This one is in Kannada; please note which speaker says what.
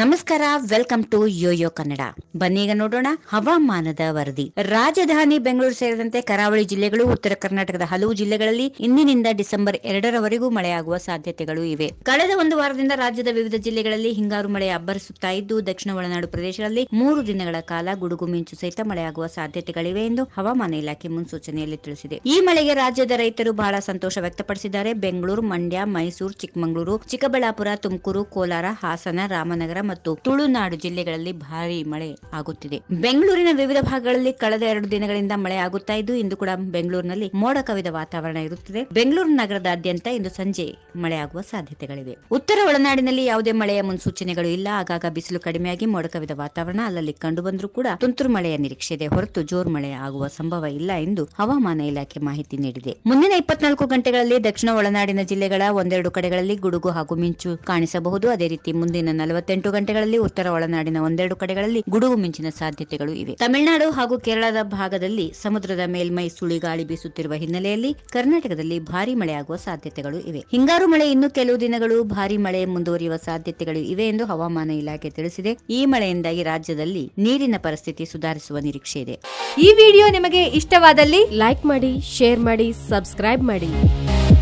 Speaker 1: ನಮಸ್ಕಾರ ವೆಲ್ಕಮ್ ಟು ಯೋಯೋ ಕನ್ನಡ ಬನ್ನೀಗ ನೋಡೋಣ ಹವಾಮಾನದ ವರದಿ ರಾಜಧಾನಿ ಬೆಂಗಳೂರು ಸೇರಿದಂತೆ ಕರಾವಳಿ ಜಿಲ್ಲೆಗಳು ಉತ್ತರ ಕರ್ನಾಟಕದ ಹಲವು ಜಿಲ್ಲೆಗಳಲ್ಲಿ ಇಂದಿನಿಂದ ಡಿಸೆಂಬರ್ ಎರಡರವರೆಗೂ ಮಳೆಯಾಗುವ ಸಾಧ್ಯತೆಗಳು ಇವೆ ಕಳೆದ ಒಂದು ವಾರದಿಂದ ರಾಜ್ಯದ ವಿವಿಧ ಜಿಲ್ಲೆಗಳಲ್ಲಿ ಹಿಂಗಾರು ಮಳೆ ಅಬ್ಬರಿಸುತ್ತಾ ಇದ್ದು ದಕ್ಷಿಣ ಒಳನಾಡು ಪ್ರದೇಶಗಳಲ್ಲಿ ಮೂರು ದಿನಗಳ ಕಾಲ ಗುಡುಗು ಮಿಂಚು ಸಹಿತ ಮಳೆಯಾಗುವ ಸಾಧ್ಯತೆಗಳಿವೆ ಎಂದು ಹವಾಮಾನ ಇಲಾಖೆ ಮುನ್ಸೂಚನೆಯಲ್ಲಿ ತಿಳಿಸಿದೆ ಈ ಮಳೆಗೆ ರಾಜ್ಯದ ರೈತರು ಬಹಳ ಸಂತೋಷ ವ್ಯಕ್ತಪಡಿಸಿದ್ದಾರೆ ಬೆಂಗಳೂರು ಮಂಡ್ಯ ಮೈಸೂರು ಚಿಕ್ಕಮಗಳೂರು ಚಿಕ್ಕಬಳ್ಳಾಪುರ ತುಮಕೂರು ಕೋಲಾರ ಹಾಸನ ರಾಮನಗರ ಮತ್ತು ತುಳುನಾಡು ಜಿಲ್ಲೆಗಳಲ್ಲಿ ಭಾರಿ ಮಳೆ ಆಗುತ್ತಿದೆ ಬೆಂಗಳೂರಿನ ವಿವಿಧ ಭಾಗಗಳಲ್ಲಿ ಕಳೆದ ಎರಡು ದಿನಗಳಿಂದ ಮಳೆ ಆಗುತ್ತಾ ಇದ್ದು ಇಂದು ಕೂಡ ಬೆಂಗಳೂರಿನಲ್ಲಿ ಮೋಡ ಕವಿದ ವಾತಾವರಣ ಇರುತ್ತದೆ ಬೆಂಗಳೂರು ನಗರದಾದ್ಯಂತ ಇಂದು ಸಂಜೆ ಮಳೆಯಾಗುವ ಸಾಧ್ಯತೆಗಳಿವೆ ಉತ್ತರ ಒಳನಾಡಿನಲ್ಲಿ ಯಾವುದೇ ಮಳೆಯ ಮುನ್ಸೂಚನೆಗಳು ಇಲ್ಲ ಆಗಾಗ ಬಿಸಿಲು ಕಡಿಮೆಯಾಗಿ ಮೋಡ ಕವಿದ ವಾತಾವರಣ ಅಲ್ಲಲ್ಲಿ ಕಂಡು ಬಂದರೂ ಕೂಡ ತುಂತುರು ಮಳೆಯ ನಿರೀಕ್ಷೆ ಇದೆ ಹೊರತು ಜೋರು ಮಳೆ ಆಗುವ ಸಂಭವ ಇಲ್ಲ ಎಂದು ಹವಾಮಾನ ಇಲಾಖೆ ಮಾಹಿತಿ ನೀಡಿದೆ ಮುಂದಿನ ಇಪ್ಪತ್ನಾಲ್ಕು ಗಂಟೆಗಳಲ್ಲಿ ದಕ್ಷಿಣ ಒಳನಾಡಿನ ಜಿಲ್ಲೆಗಳ ಒಂದೆರಡು ಕಡೆಗಳಲ್ಲಿ ಗುಡುಗು ಹಾಗೂ ಮಿಂಚು ಕಾಣಿಸಬಹುದು ಅದೇ ರೀತಿ ಮುಂದಿನ ನಲವತ್ತೆಂಟು ಗಂಟೆಗಳಲ್ಲಿ ಉತ್ತರ ಒಳನಾಡಿನ ಒಂದೆರಡು ಕಡೆಗಳಲ್ಲಿ ಗುಡುಗು ಮಿಂಚಿನ ಸಾಧ್ಯತೆಗಳು ಇವೆ ತಮಿಳುನಾಡು ಹಾಗೂ ಕೇರಳದ ಭಾಗದಲ್ಲಿ ಸಮುದ್ರದ ಮೇಲ್ಮೈ ಸುಳಿಗಾಳಿ ಬೀಸುತ್ತಿರುವ ಹಿನ್ನೆಲೆಯಲ್ಲಿ ಕರ್ನಾಟಕದಲ್ಲಿ ಭಾರಿ ಮಳೆಯಾಗುವ ಸಾಧ್ಯತೆಗಳು ಇವೆ ಹಿಂಗಾರು ಮಳೆ ಇನ್ನು ಕೆಲವು ದಿನಗಳು ಭಾರಿ ಮಳೆ ಮುಂದುವರಿಯುವ ಸಾಧ್ಯತೆಗಳು ಇವೆ ಎಂದು ಹವಾಮಾನ ಇಲಾಖೆ ತಿಳಿಸಿದೆ ಈ ಮಳೆಯಿಂದಾಗಿ ರಾಜ್ಯದಲ್ಲಿ ನೀರಿನ ಪರಿಸ್ಥಿತಿ ಸುಧಾರಿಸುವ ನಿರೀಕ್ಷೆ ಇದೆ ಈ ವಿಡಿಯೋ ನಿಮಗೆ ಇಷ್ಟವಾದಲ್ಲಿ ಲೈಕ್ ಮಾಡಿ ಶೇರ್ ಮಾಡಿ ಸಬ್ಸ್ಕ್ರೈಬ್ ಮಾಡಿ